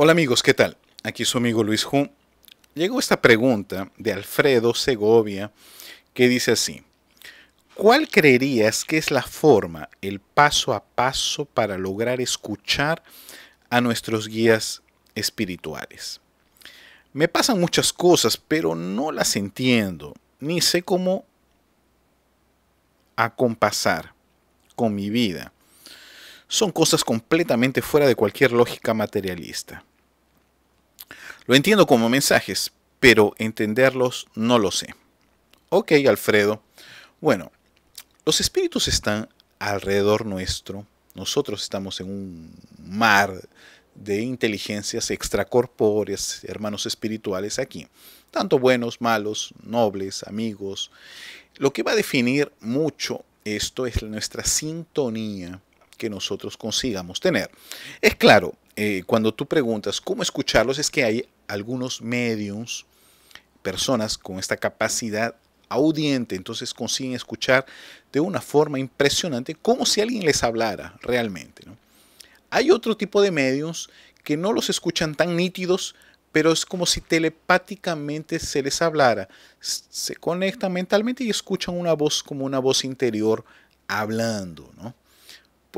Hola amigos, ¿qué tal? Aquí su amigo Luis Ju. Llegó esta pregunta de Alfredo Segovia que dice así. ¿Cuál creerías que es la forma, el paso a paso para lograr escuchar a nuestros guías espirituales? Me pasan muchas cosas, pero no las entiendo, ni sé cómo acompasar con mi vida son cosas completamente fuera de cualquier lógica materialista. Lo entiendo como mensajes, pero entenderlos no lo sé. Ok, Alfredo. Bueno, los espíritus están alrededor nuestro. Nosotros estamos en un mar de inteligencias extracorpóreas, hermanos espirituales aquí. Tanto buenos, malos, nobles, amigos. Lo que va a definir mucho esto es nuestra sintonía que nosotros consigamos tener. Es claro, eh, cuando tú preguntas cómo escucharlos, es que hay algunos medios personas con esta capacidad audiente, entonces consiguen escuchar de una forma impresionante como si alguien les hablara realmente. ¿no? Hay otro tipo de mediums que no los escuchan tan nítidos, pero es como si telepáticamente se les hablara. Se conectan mentalmente y escuchan una voz como una voz interior hablando, ¿no?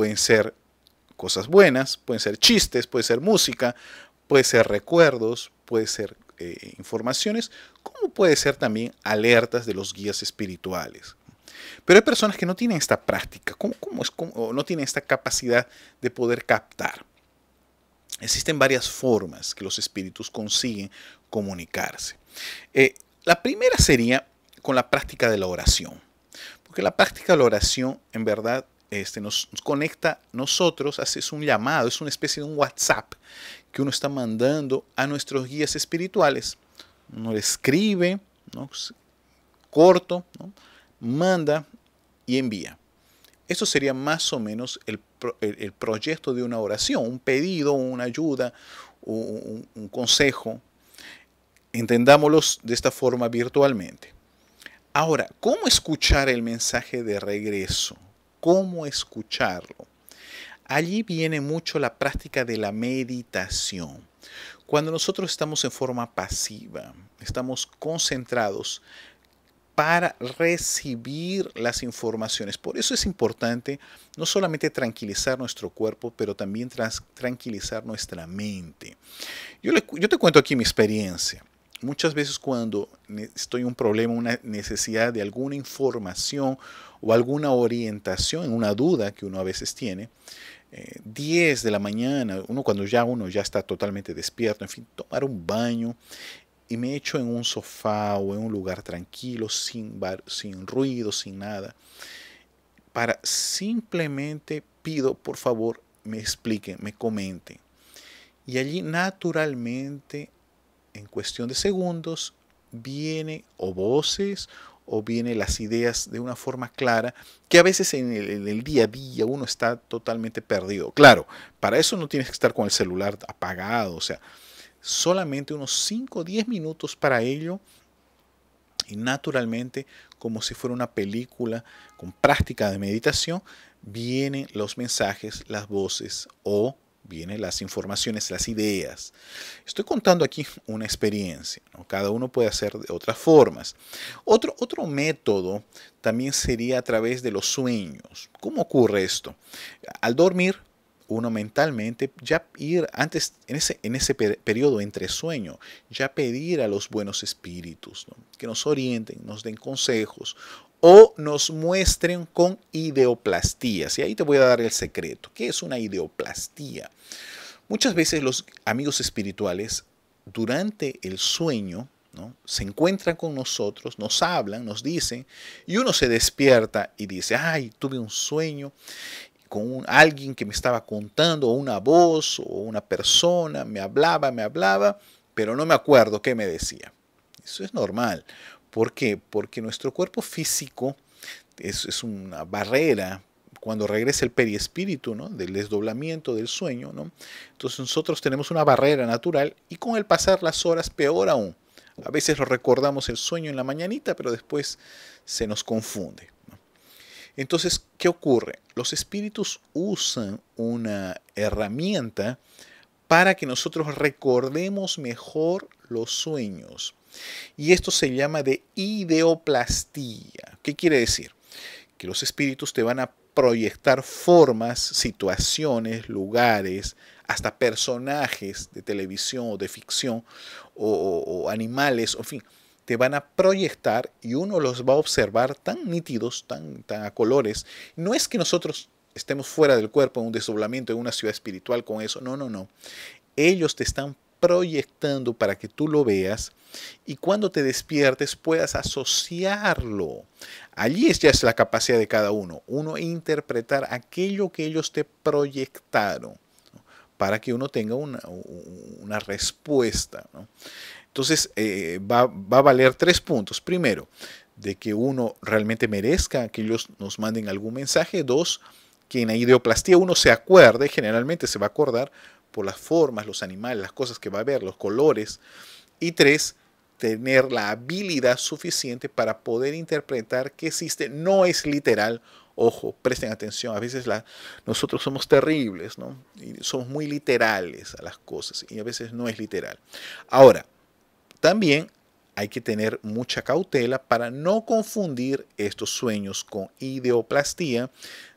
pueden ser cosas buenas, pueden ser chistes, puede ser música, puede ser recuerdos, puede ser eh, informaciones, como puede ser también alertas de los guías espirituales. Pero hay personas que no tienen esta práctica, es, no tienen esta capacidad de poder captar. Existen varias formas que los espíritus consiguen comunicarse. Eh, la primera sería con la práctica de la oración, porque la práctica de la oración en verdad este, nos, conecta conecta nosotros, es un llamado, es una especie de un WhatsApp que uno está mandando a nuestros guías espirituales. Uno le escribe, corto, manda y envía. Eso sería más o menos el, proyecto de una oración, un pedido, una ayuda, un, un consejo. Entendámoslos de esta forma virtualmente. Ahora, ¿cómo escuchar el mensaje de regreso? cómo escucharlo. Allí viene mucho la práctica de la meditación. Cuando nosotros estamos en forma pasiva, estamos concentrados para recibir las informaciones. Por eso es importante no solamente tranquilizar nuestro cuerpo, pero también tranquilizar nuestra mente. Yo, yo te cuento aquí mi experiencia. Muchas veces cuando estoy en un problema, una necesidad de alguna información o alguna orientación, una duda que uno a veces tiene, 10 eh, de la mañana, uno cuando ya uno ya está totalmente despierto, en fin, tomar un baño y me echo en un sofá o en un lugar tranquilo, sin, sin ruido, sin nada, para simplemente pido, por favor, me expliquen, me comenten. Y allí naturalmente en cuestión de segundos viene o voces o viene las ideas de una forma clara, que a veces en el, en el, día a día uno está totalmente perdido. Claro, para eso no tienes que estar con el celular apagado, o sea, solamente unos 5 o 10 minutos para ello y naturalmente, como si fuera una película con práctica de meditación, vienen los mensajes, las voces o Vienen las informaciones, las ideas. Estoy contando aquí una experiencia. Cada uno puede hacer de otras formas. Otro, otro método también sería a través de los sueños. ¿Cómo ocurre esto? Al dormir, uno mentalmente ya ir antes en ese, en ese periodo entre sueño, ya pedir a los buenos espíritus que nos orienten, nos den consejos o nos muestren con ideoplastías. Y ahí te voy a dar el secreto. ¿Qué es una ideoplastía? Muchas veces los amigos espirituales durante el sueño ¿no? se encuentran con nosotros, nos hablan, nos dicen, y uno se despierta y dice, ay, tuve un sueño con alguien que me estaba contando, una voz, o una persona, me hablaba, me hablaba, pero no me acuerdo qué me decía. Eso es normal, ¿Por qué? Porque nuestro cuerpo físico es, una barrera cuando regresa el periespíritu, ¿no? del desdoblamiento del sueño. ¿no? Entonces nosotros tenemos una barrera natural y con el pasar las horas, peor aún. A veces lo recordamos el sueño en la mañanita, pero después se nos confunde. Entonces, ¿qué ocurre? Los espíritus usan una herramienta para que nosotros recordemos mejor los sueños. Y esto se llama de ideoplastía. ¿Qué quiere decir? Que los espíritus te van a proyectar formas, situaciones, lugares, hasta personajes de televisión o de ficción o, o animales, en fin, te van a proyectar y uno los va a observar tan nítidos, tan, tan a colores. No es que nosotros estemos fuera del cuerpo en un desdoblamiento, en una ciudad espiritual con eso, no, no, no. Ellos te están proyectando para que tú lo veas y cuando te despiertes puedas asociarlo. Allí ya es la capacidad de cada uno, uno interpretar aquello que ellos te proyectaron para que uno tenga una, respuesta. Entonces eh, va, va a valer tres puntos. Primero, de que uno realmente merezca que ellos nos manden algún mensaje. Dos, que en la ideoplastía uno se acuerde, generalmente se va a acordar por las formas, los animales, las cosas que va a ver, los colores. Y tres, tener la habilidad suficiente para poder interpretar que existe. No es literal. Ojo, presten atención. A veces la, nosotros somos terribles, ¿no? Y somos muy literales a las cosas y a veces no es literal. Ahora, también hay que tener mucha cautela para no confundir estos sueños con ideoplastía,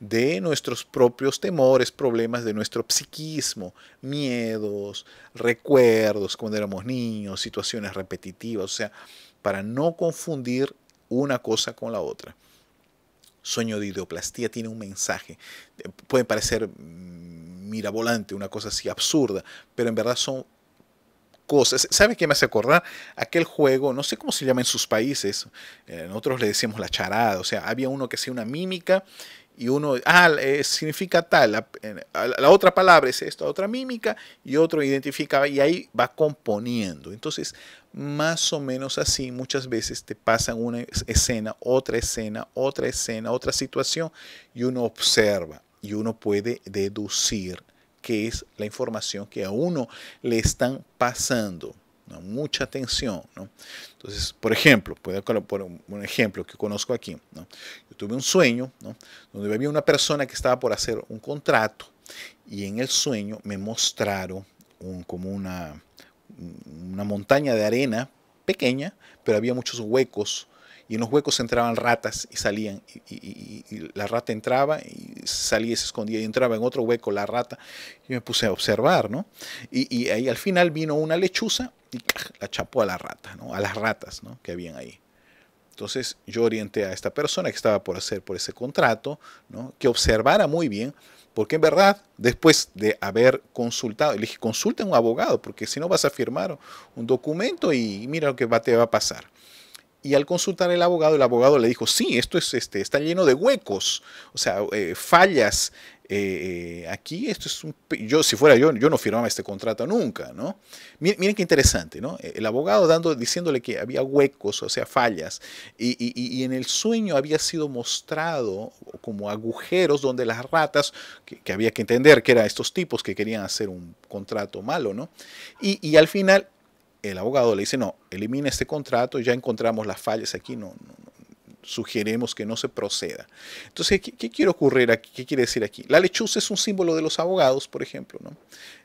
de nuestros propios temores, problemas de nuestro psiquismo, miedos, recuerdos cuando éramos niños, situaciones repetitivas, o sea, para no confundir una cosa con la otra. Sueño de ideoplastía tiene un mensaje. Eh, puede parecer mm, mirabolante, una cosa así absurda, pero en verdad son cosas. ¿Sabe qué me hace acordar? Aquel juego, no sé cómo se llama en sus países, nosotros le decíamos la charada, o sea, había uno que hacía una mímica y uno, ah, eh, significa tal, la, otra palabra es esta, otra mímica, y otro identifica, y ahí va componiendo. Entonces, más o menos así, muchas veces te pasan una escena, otra escena, otra escena, otra situación, y uno observa, y uno puede deducir qué es la información que a uno le están pasando mucha atención. Entonces, por ejemplo, un ejemplo que conozco aquí. Yo tuve un sueño donde había una persona que estaba por hacer un contrato y en el sueño me mostraron como una, una montaña de arena pequeña, pero había muchos huecos y en los huecos entraban ratas y salían, y, la rata entraba y salía y se escondía, y entraba en otro hueco la rata, y me puse a observar, ¿no? Y, ahí al final vino una lechuza y la chapó a la rata, ¿no? A las ratas, ¿no? Que habían ahí. Entonces yo orienté a esta persona que estaba por hacer por ese contrato, ¿no? que observara muy bien, porque en verdad, después de haber consultado, le dije, consulta a un abogado, porque si no vas a firmar un documento y mira lo que te va a pasar y al consultar el abogado, el abogado le dijo, sí, esto es, este, está lleno de huecos, o sea, eh, fallas. Eh, eh, aquí esto es Yo, si fuera yo, yo no firmaba este contrato nunca, ¿no? Miren, qué interesante, ¿no? E-, el abogado dando, diciéndole que había huecos, o sea, fallas, y, en el sueño había sido mostrado como agujeros donde las ratas, que, había que entender que eran estos tipos que querían hacer un contrato malo, ¿no? Y, y al final el abogado le dice, no, elimina este contrato, ya encontramos las fallas aquí, no, sugerimos que no se proceda. Entonces, ¿qué, quiere ocurrir aquí? ¿Qué quiere decir aquí? La lechuza es un símbolo de los abogados, por ejemplo, ¿no?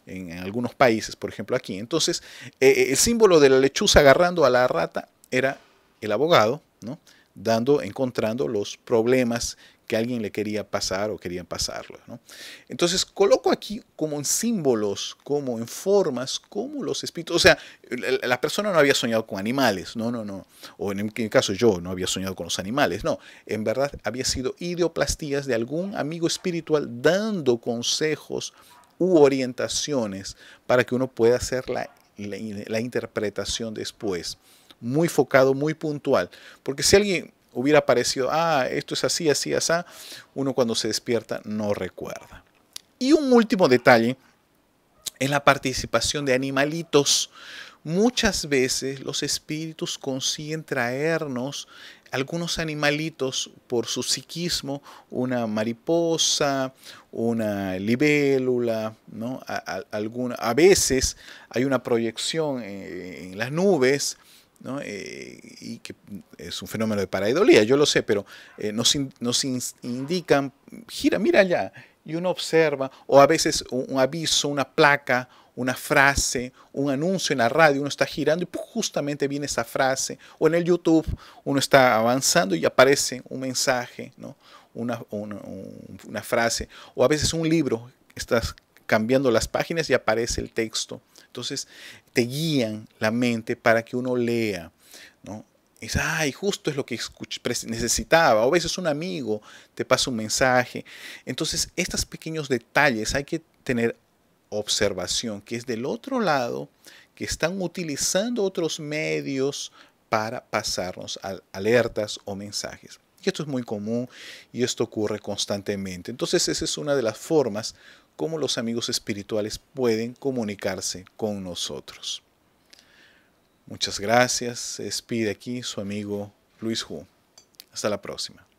en, algunos países, por ejemplo aquí. Entonces, eh, eh, el símbolo de la lechuza agarrando a la rata era el abogado, ¿no? dando, encontrando los problemas que alguien le quería pasar o querían pasarlo. Entonces coloco aquí como en símbolos, como en formas, como los espíritus. O sea, la persona no había soñado con animales, no, no, no. O en el caso yo no había soñado con los animales, no. En verdad había sido ideoplastías de algún amigo espiritual dando consejos u orientaciones para que uno pueda hacer la, la interpretación después. Muy focado, muy puntual. Porque si alguien hubiera parecido, ah, esto es así, así, así, uno cuando se despierta no recuerda. Y un último detalle es la participación de animalitos. Muchas veces los espíritus consiguen traernos algunos animalitos por su psiquismo, una mariposa, una libélula, a, alguna, a veces hay una proyección eh, en las nubes eh, y que es un fenómeno de paraidolía, yo lo sé, pero eh, nos, indican, gira, mira allá, y uno observa, o a veces un, aviso, una placa, una frase, un anuncio en la radio, uno está girando y justamente viene esa frase, o en el YouTube uno está avanzando y aparece un mensaje, ¿no? una, una frase, o a veces un libro, estás cambiando las páginas y aparece el texto. Entonces te guían la mente para que uno lea, ¿no? Es, ay, justo es lo que necesitaba. O a veces un amigo te pasa un mensaje. Entonces, estos pequeños detalles hay que tener observación, que es del otro lado, que están utilizando otros medios para pasarnos alertas o mensajes. Y esto es muy común y esto ocurre constantemente. Entonces esa es una de las formas cómo los amigos espirituales pueden comunicarse con nosotros. Muchas gracias. Se despide aquí su amigo Luis Hu. Hasta la próxima.